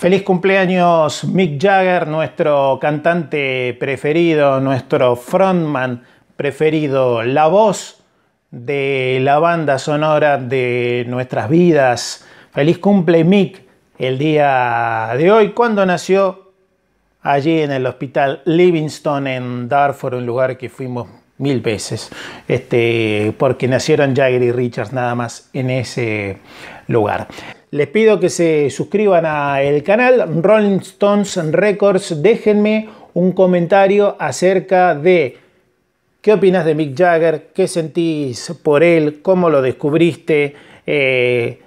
Feliz cumpleaños Mick Jagger, nuestro cantante preferido, nuestro frontman preferido, la voz de la banda sonora de nuestras vidas. Feliz cumple Mick el día de hoy, cuando nació allí en el hospital Livingston en Darfur, un lugar que fuimos mil veces, este, porque nacieron Jagger y Richards nada más en ese lugar. Les pido que se suscriban al canal Rolling Stones Records. Déjenme un comentario acerca de qué opinas de Mick Jagger, qué sentís por él, cómo lo descubriste, eh,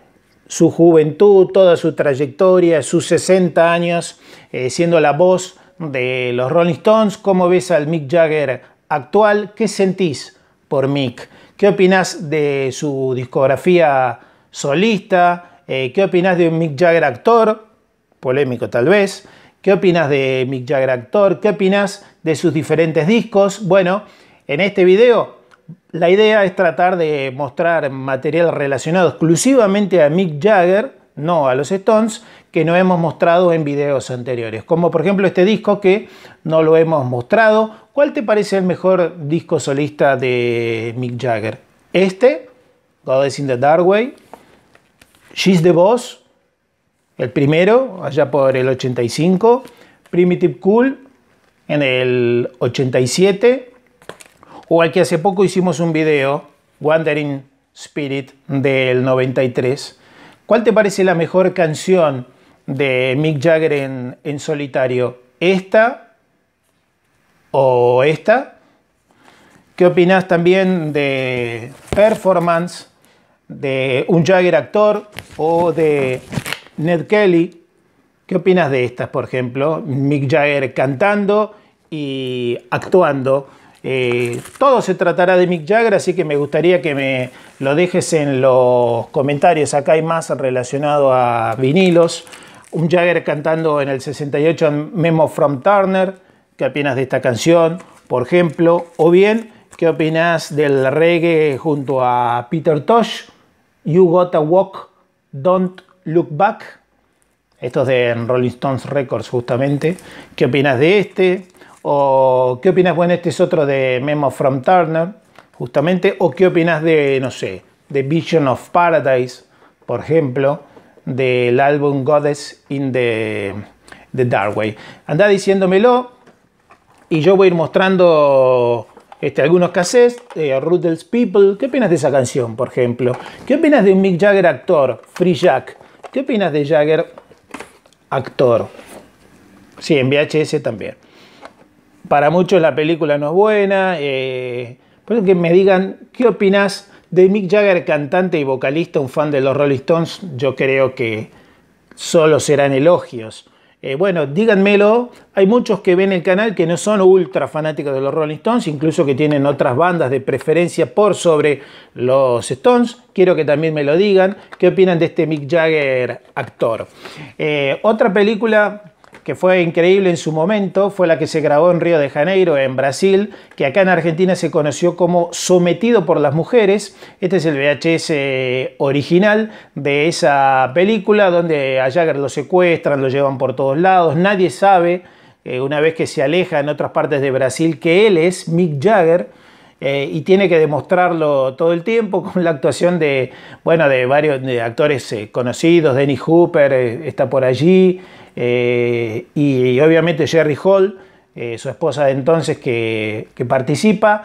su juventud, toda su trayectoria, sus 60 años eh, siendo la voz de los Rolling Stones, cómo ves al Mick Jagger actual, qué sentís por Mick, qué opinas de su discografía solista, eh, ¿Qué opinas de un Mick Jagger actor? Polémico tal vez. ¿Qué opinas de Mick Jagger actor? ¿Qué opinas de sus diferentes discos? Bueno, en este video la idea es tratar de mostrar material relacionado exclusivamente a Mick Jagger, no a los Stones, que no hemos mostrado en videos anteriores. Como por ejemplo este disco que no lo hemos mostrado. ¿Cuál te parece el mejor disco solista de Mick Jagger? ¿Este? God is in the Dark Way She's the Boss, el primero, allá por el 85. Primitive Cool, en el 87. O al que hace poco hicimos un video, Wandering Spirit, del 93. ¿Cuál te parece la mejor canción de Mick Jagger en, en solitario? ¿Esta o esta? ¿Qué opinas también de Performance? de un Jagger actor o de Ned Kelly. ¿Qué opinas de estas, por ejemplo? Mick Jagger cantando y actuando. Eh, todo se tratará de Mick Jagger, así que me gustaría que me lo dejes en los comentarios. Acá hay más relacionado a vinilos. Un Jagger cantando en el 68 Memo from Turner. ¿Qué opinas de esta canción? Por ejemplo, o bien ¿Qué opinas del reggae junto a Peter Tosh? You Gotta Walk, Don't Look Back. Esto es de Rolling Stones Records justamente. ¿Qué opinas de este? ¿O qué opinas? Bueno, este es otro de Memo from Turner, justamente. ¿O qué opinas de, no sé, The Vision of Paradise, por ejemplo, del álbum Goddess in the, the Dark Way? Andá diciéndomelo y yo voy a ir mostrando este, algunos cassettes, eh, People. ¿Qué opinas de esa canción, por ejemplo? ¿Qué opinas de un Mick Jagger actor, Free Jack? ¿Qué opinas de Jagger actor? Sí, en VHS también. Para muchos la película no es buena. Eh, pero que me digan, ¿qué opinas de Mick Jagger, cantante y vocalista, un fan de los Rolling Stones? Yo creo que solo serán elogios. Eh, bueno, díganmelo. Hay muchos que ven el canal que no son ultra fanáticos de los Rolling Stones, incluso que tienen otras bandas de preferencia por sobre los Stones. Quiero que también me lo digan. ¿Qué opinan de este Mick Jagger actor? Eh, otra película que fue increíble en su momento, fue la que se grabó en Río de Janeiro, en Brasil, que acá en Argentina se conoció como Sometido por las Mujeres. Este es el VHS eh, original de esa película, donde a Jagger lo secuestran, lo llevan por todos lados, nadie sabe, eh, una vez que se aleja en otras partes de Brasil, que él es Mick Jagger. Eh, y tiene que demostrarlo todo el tiempo con la actuación de, bueno, de varios actores conocidos, Denny Hooper está por allí, eh, y, obviamente Jerry Hall, eh, su esposa de entonces que, participa.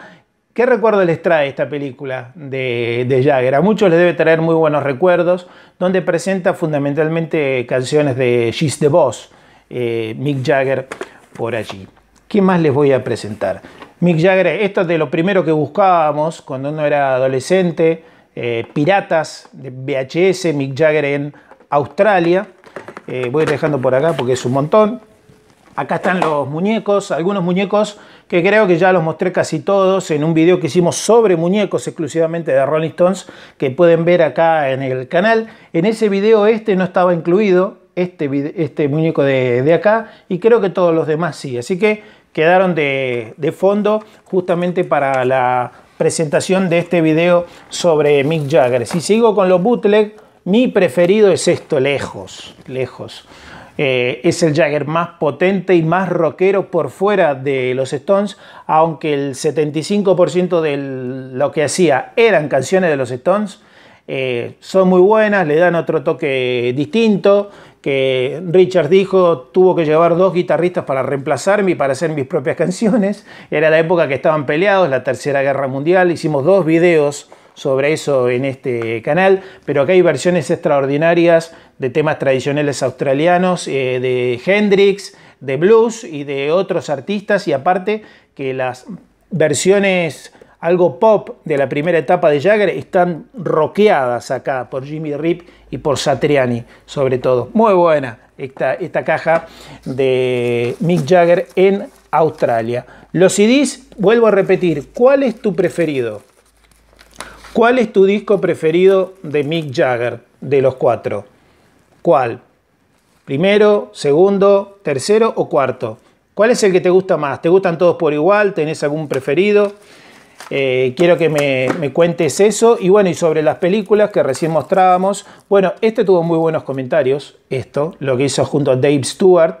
¿Qué recuerdo les trae esta película de, de Jagger? A muchos les debe traer muy buenos recuerdos, donde presenta fundamentalmente canciones de She's the Boss, eh, Mick Jagger por allí. ¿Qué más les voy a presentar? Mick Jagger, esto es de lo primero que buscábamos cuando uno era adolescente, piratas de VHS, Mick Jagger en Australia. Eh, voy dejando por acá porque es un montón. Acá están los muñecos, algunos muñecos que creo que ya los mostré casi todos en un video que hicimos sobre muñecos exclusivamente de Rolling Stones, que pueden ver acá en el canal. En ese video este no estaba incluido, este, este muñeco de, acá, y creo que todos los demás sí. Así que quedaron de, de fondo justamente para la presentación de este video sobre Mick Jagger. Si sigo con los bootleg, mi preferido es esto, lejos, lejos. Eh, es el Jagger más potente y más rockero por fuera de los Stones, aunque el 75% de lo que hacía eran canciones de los Stones. Eh, son muy buenas, le dan otro toque distinto, que Richard dijo, tuvo que llevar dos guitarristas para reemplazarme y para hacer mis propias canciones. Era la época que estaban peleados, la Tercera Guerra Mundial, hicimos dos videos sobre eso en este canal, pero acá hay versiones extraordinarias de temas tradicionales australianos, eh, de Hendrix, de blues y de otros artistas, y aparte que las versiones algo pop de la primera etapa de Jagger están roqueadas acá por Jimmy Rip y por Satriani, sobre todo. Muy buena esta, esta caja de Mick Jagger en Australia. Los CDs, vuelvo a repetir, ¿cuál es tu preferido? ¿Cuál es tu disco preferido de Mick Jagger de los cuatro? ¿Cuál? ¿Primero, segundo, tercero o cuarto? ¿Cuál es el que te gusta más? ¿Te gustan todos por igual? ¿Tenés algún preferido? Eh, quiero que me, me, cuentes eso. Y bueno, y sobre las películas que recién mostrábamos. Bueno, este tuvo muy buenos comentarios, esto, lo que hizo junto a Dave Stewart.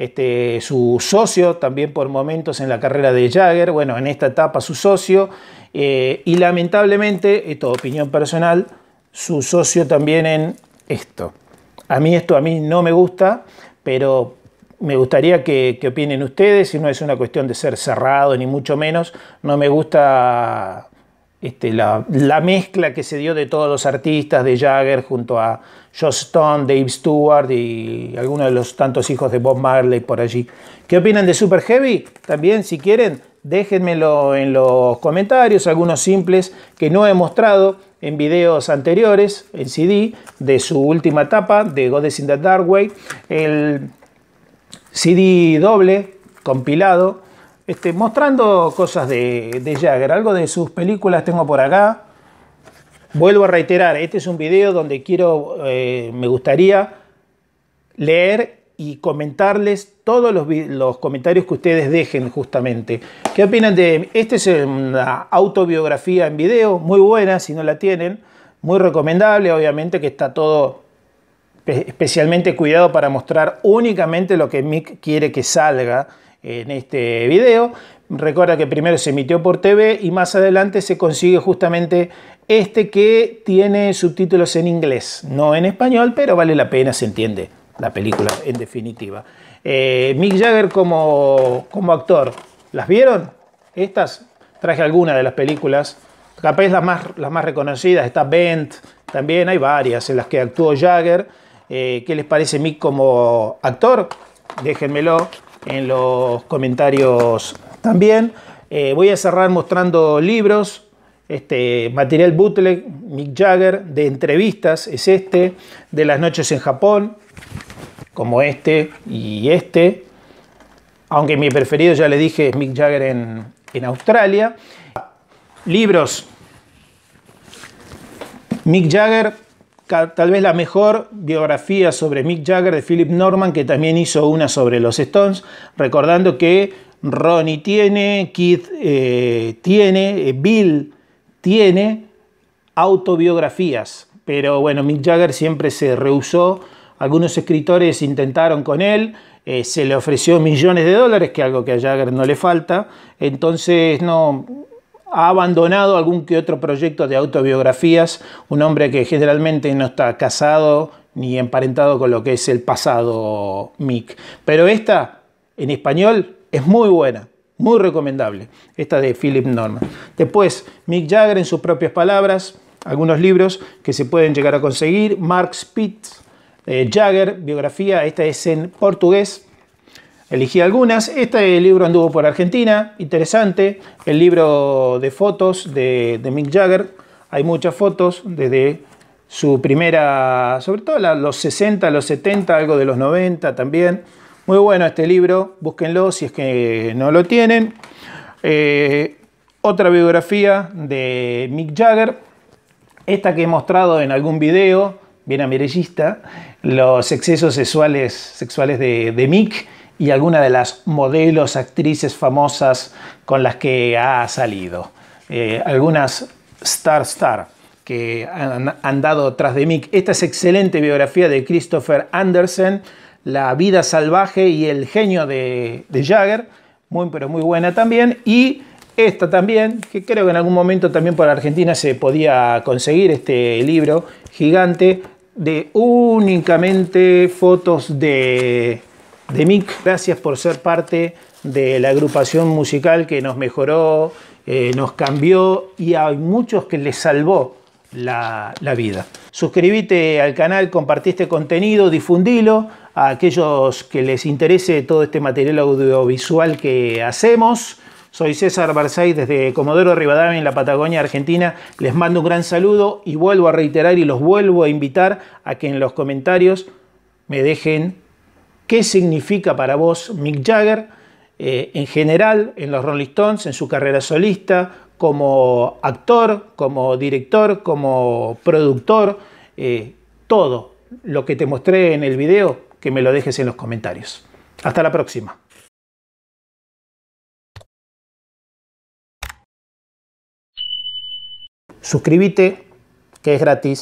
Este, su socio también por momentos en la carrera de Jagger, bueno, en esta etapa su socio, eh, y lamentablemente, esto opinión personal, su socio también en esto. A mí esto a mí no me gusta, pero me gustaría que, que opinen ustedes, si no es una cuestión de ser cerrado, ni mucho menos, no me gusta este, la, mezcla que se dio de todos los artistas de Jagger junto a Joss Stone, Dave Stewart y algunos de los tantos hijos de Bob Marley por allí. ¿Qué opinan de Super Heavy? También, si quieren, déjenmelo en los comentarios, algunos simples que no he mostrado en videos anteriores, en CD, de su última etapa, de Goddess in the Dark Way, el CD doble compilado este, mostrando cosas de, de Jagger, algo de sus películas tengo por acá. Vuelvo a reiterar, este es un video donde quiero, eh, me gustaría leer y comentarles todos los, comentarios que ustedes dejen justamente. ¿Qué opinan de...? Esta es una autobiografía en video, muy buena si no la tienen, muy recomendable, obviamente que está todo especialmente cuidado para mostrar únicamente lo que Mick quiere que salga en este video. Recuerda que primero se emitió por TV y más adelante se consigue justamente este que tiene subtítulos en inglés, no en español, pero vale la pena, se entiende la película en definitiva. Eh, Mick Jagger como, como actor, ¿las vieron? Estas traje algunas de las películas, capaz las más, las más reconocidas, está Bent, también hay varias en las que actuó Jagger. Eh, ¿Qué les parece Mick como actor? Déjenmelo en los comentarios también. Eh, voy a cerrar mostrando libros. Este material bootleg, Mick Jagger, de entrevistas es este, de las noches en Japón, como este y este. Aunque mi preferido, ya le dije, es Mick Jagger en, en Australia. Libros. Mick Jagger, tal vez la mejor biografía sobre Mick Jagger de Philip Norman, que también hizo una sobre los Stones, recordando que Ronnie tiene, Keith eh, tiene, eh, Bill tiene autobiografías, pero bueno, Mick Jagger siempre se rehusó, algunos escritores intentaron con él, eh, se le ofreció millones de dólares, que algo que a Jagger no le falta, entonces no ha abandonado algún que otro proyecto de autobiografías, un hombre que generalmente no está casado ni emparentado con lo que es el pasado Mick. Pero esta, en español, es muy buena, muy recomendable, esta de Philip Norman. Después, Mick Jagger en sus propias palabras, algunos libros que se pueden llegar a conseguir, Mark Spitz, eh, Jagger, biografía, esta es en portugués, Elegí algunas. Este libro anduvo por Argentina, interesante. El libro de fotos de, Mick Jagger. Hay muchas fotos desde su primera, sobre todo los 60, los 70, algo de los 90 también. Muy bueno este libro, búsquenlo si es que no lo tienen. Eh, otra biografía de Mick Jagger, esta que he mostrado en algún video, bien amarillista, los excesos sexuales, sexuales de, de Mick y alguna de las modelos, actrices famosas con las que ha salido. Eh, algunas Star Star que han, dado tras de mí. Esta es excelente biografía de Christopher Andersen, La vida salvaje y el genio de, de Jagger, muy pero muy buena también. Y esta también, que creo que en algún momento también por Argentina se podía conseguir este libro gigante de únicamente fotos de de Mick. Gracias por ser parte de la agrupación musical que nos mejoró, eh, nos cambió y hay muchos que les salvó la, vida. Suscríbete al canal, compartí este contenido, difundilo a aquellos que les interese todo este material audiovisual que hacemos. Soy César Barzai desde Comodoro Rivadavia en la Patagonia Argentina. Les mando un gran saludo y vuelvo a reiterar y los vuelvo a invitar a que en los comentarios me dejen qué significa para vos Mick Jagger eh, en general en los Rolling Stones, en su carrera solista, como actor, como director, como productor, eh, todo lo que te mostré en el video, que me lo dejes en los comentarios. Hasta la próxima. Suscríbete, que es gratis.